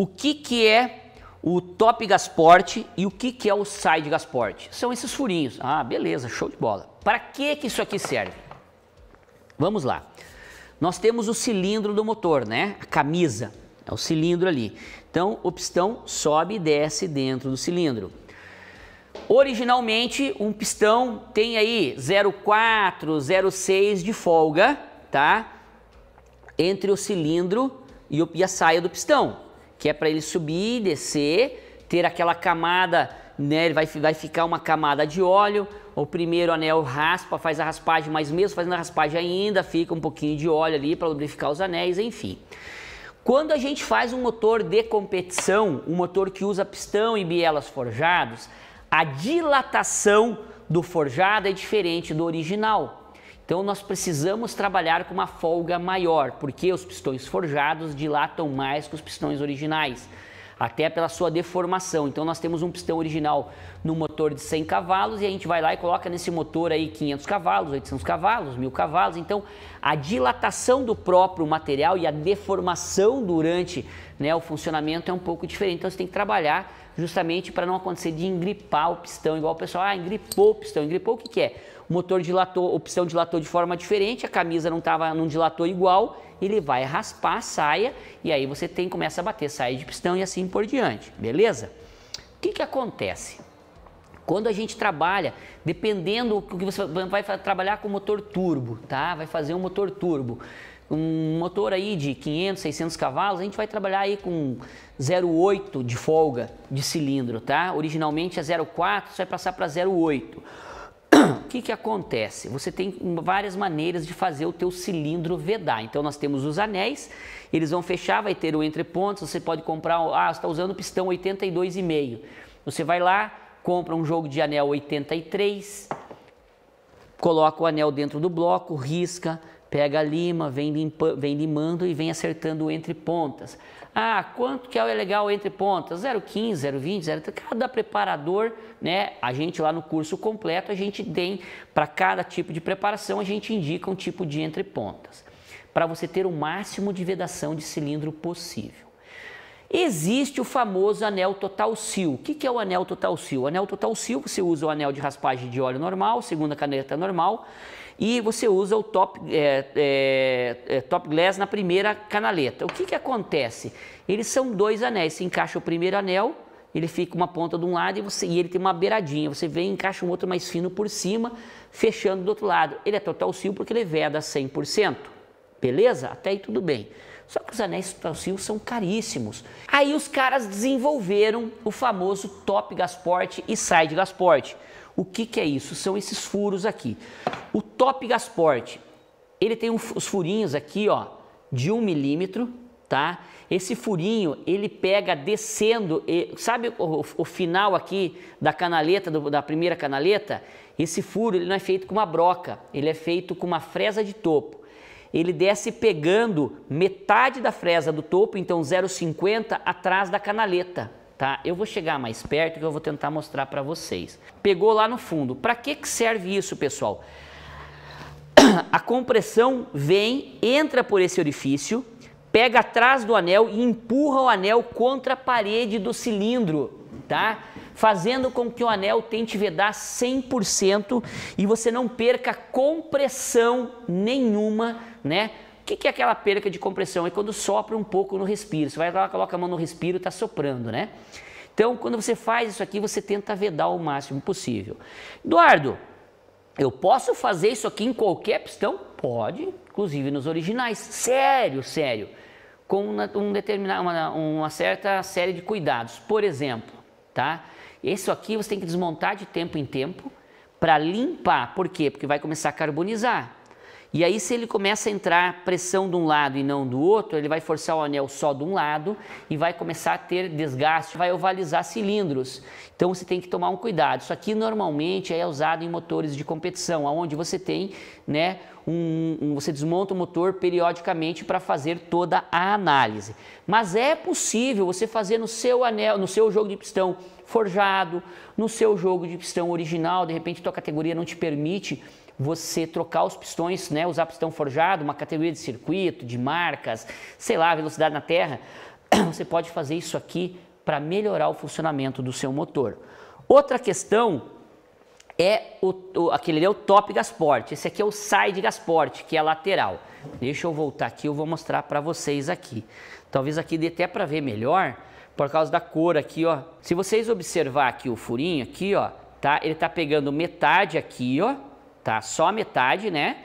O que, que é o top Gasport e o que, que é o side Gasport? São esses furinhos. Ah, beleza, show de bola. Para que, que isso aqui serve? Vamos lá. Nós temos o cilindro do motor, né? A camisa, é o cilindro ali. Então, o pistão sobe e desce dentro do cilindro. Originalmente, um pistão tem aí 0,4, 0,6 de folga, tá? Entre o cilindro e a saia do pistão que é para ele subir, descer, ter aquela camada, né? Ele vai, vai ficar uma camada de óleo. O primeiro anel raspa, faz a raspagem, mas mesmo fazendo a raspagem ainda fica um pouquinho de óleo ali para lubrificar os anéis, enfim. Quando a gente faz um motor de competição, um motor que usa pistão e bielas forjados, a dilatação do forjado é diferente do original. Então nós precisamos trabalhar com uma folga maior, porque os pistões forjados dilatam mais que os pistões originais, até pela sua deformação. Então nós temos um pistão original no motor de 100 cavalos e a gente vai lá e coloca nesse motor aí 500 cavalos, 800 cavalos, 1000 cavalos. Então a dilatação do próprio material e a deformação durante né, o funcionamento é um pouco diferente. Então você tem que trabalhar justamente para não acontecer de engripar o pistão, igual o pessoal, ah, engripou o pistão. Engripou o que, que é? O motor dilatou, o pistão dilatou de forma diferente, a camisa não tava, não dilatou igual, ele vai raspar a saia e aí você tem começa a bater saia de pistão e assim por diante, beleza? O que, que acontece? Quando a gente trabalha, dependendo do que você vai trabalhar com motor turbo, tá? Vai fazer um motor turbo um motor aí de 500, 600 cavalos, a gente vai trabalhar aí com 0,8 de folga de cilindro, tá? Originalmente é 0,4, você vai passar para 0,8. O que, que acontece? Você tem várias maneiras de fazer o teu cilindro vedar. Então nós temos os anéis, eles vão fechar, vai ter o entreponto você pode comprar, ah, você está usando pistão 82,5. Você vai lá, compra um jogo de anel 83, coloca o anel dentro do bloco, risca, Pega a lima, vem, limpa, vem limando e vem acertando entre pontas. Ah, quanto que é legal entre pontas? 0,15, 0,20, 0,30. Cada preparador, né? A gente lá no curso completo, a gente tem, para cada tipo de preparação, a gente indica um tipo de entre pontas. Para você ter o máximo de vedação de cilindro possível. Existe o famoso anel total seal. O que é o anel total seal? O anel total seal, você usa o anel de raspagem de óleo normal, segunda caneta normal, e você usa o top, é, é, é, top glass na primeira canaleta. O que, que acontece? Eles são dois anéis, você encaixa o primeiro anel, ele fica uma ponta de um lado e, você, e ele tem uma beiradinha. Você vem e encaixa um outro mais fino por cima, fechando do outro lado. Ele é total seal porque ele veda 100%. Beleza? Até aí tudo bem. Só que os anéis Total são caríssimos. Aí os caras desenvolveram o famoso top gasporte e side gasporte. O que, que é isso? São esses furos aqui. O top gasporte, ele tem um, os furinhos aqui, ó, de um milímetro, tá? Esse furinho, ele pega descendo, sabe o, o final aqui da canaleta, do, da primeira canaleta? Esse furo, ele não é feito com uma broca, ele é feito com uma fresa de topo ele desce pegando metade da fresa do topo, então 0,50 atrás da canaleta, tá? Eu vou chegar mais perto que eu vou tentar mostrar para vocês. Pegou lá no fundo. Para que, que serve isso, pessoal? A compressão vem, entra por esse orifício, pega atrás do anel e empurra o anel contra a parede do cilindro, tá? fazendo com que o anel tente vedar 100% e você não perca compressão nenhuma, né? O que, que é aquela perca de compressão? É quando sopra um pouco no respiro. Você vai lá, coloca a mão no respiro, está soprando, né? Então, quando você faz isso aqui, você tenta vedar o máximo possível. Eduardo, eu posso fazer isso aqui em qualquer pistão? Pode, inclusive nos originais. Sério, sério. Com uma, um uma, uma certa série de cuidados. Por exemplo, tá? Isso aqui você tem que desmontar de tempo em tempo para limpar. Por quê? Porque vai começar a carbonizar. E aí, se ele começa a entrar pressão de um lado e não do outro, ele vai forçar o anel só de um lado e vai começar a ter desgaste, vai ovalizar cilindros. Então, você tem que tomar um cuidado. Isso aqui normalmente é usado em motores de competição, onde você tem, né, um, um você desmonta o motor periodicamente para fazer toda a análise. Mas é possível você fazer no seu anel, no seu jogo de pistão forjado, no seu jogo de pistão original, de repente tua categoria não te permite você trocar os pistões, né, usar pistão forjado, uma categoria de circuito, de marcas, sei lá, velocidade na terra, você pode fazer isso aqui para melhorar o funcionamento do seu motor. Outra questão é o, o, aquele ali é o top gasport, esse aqui é o side gasport, que é a lateral. Deixa eu voltar aqui, eu vou mostrar para vocês aqui. Talvez aqui dê até para ver melhor, por causa da cor aqui, ó. Se vocês observar aqui o furinho aqui, ó, tá? Ele tá pegando metade aqui, ó, tá? Só a metade, né?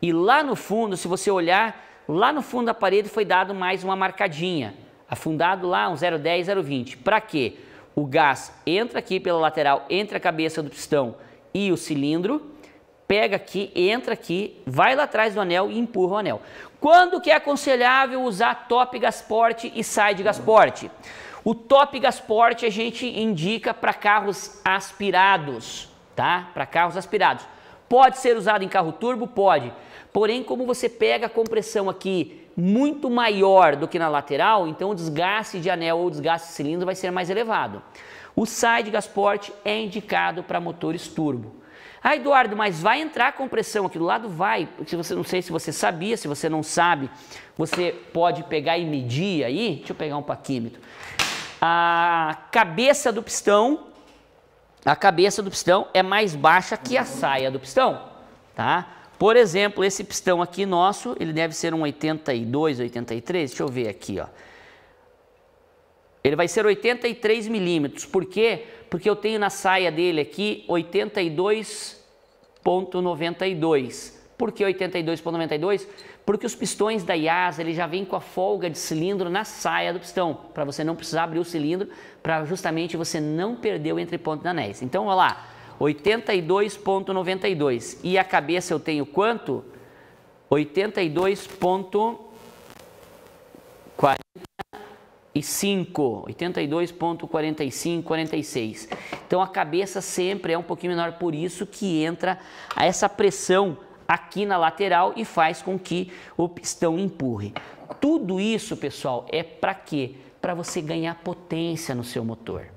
E lá no fundo, se você olhar, lá no fundo da parede foi dado mais uma marcadinha, afundado lá um 0,10, 0,20. Para quê? O gás entra aqui pela lateral, entre a cabeça do pistão e o cilindro, pega aqui, entra aqui, vai lá atrás do anel e empurra o anel. Quando que é aconselhável usar top gasporte e side gasporte? O top gasporte a gente indica para carros aspirados, tá? Para carros aspirados. Pode ser usado em carro turbo? Pode. Porém, como você pega a compressão aqui muito maior do que na lateral, então o desgaste de anel ou desgaste de cilindro vai ser mais elevado. O side Gasport é indicado para motores turbo. Ah, Eduardo, mas vai entrar compressão aqui do lado? Vai. Se você não sei se você sabia, se você não sabe, você pode pegar e medir aí. Deixa eu pegar um paquímetro. A cabeça do pistão a cabeça do pistão é mais baixa que a saia do pistão, tá? Por exemplo, esse pistão aqui nosso, ele deve ser um 82, 83, deixa eu ver aqui, ó. Ele vai ser 83 milímetros, por quê? Porque eu tenho na saia dele aqui 82,92 por que 82,92? Porque os pistões da IASA ele já vem com a folga de cilindro na saia do pistão, para você não precisar abrir o cilindro, para justamente você não perder o entreponto da anéis. Então, olha lá, 82,92. E a cabeça eu tenho quanto? 82,45. 82,45, 46. Então a cabeça sempre é um pouquinho menor, por isso que entra essa pressão aqui na lateral e faz com que o pistão empurre. Tudo isso, pessoal, é para quê? Para você ganhar potência no seu motor.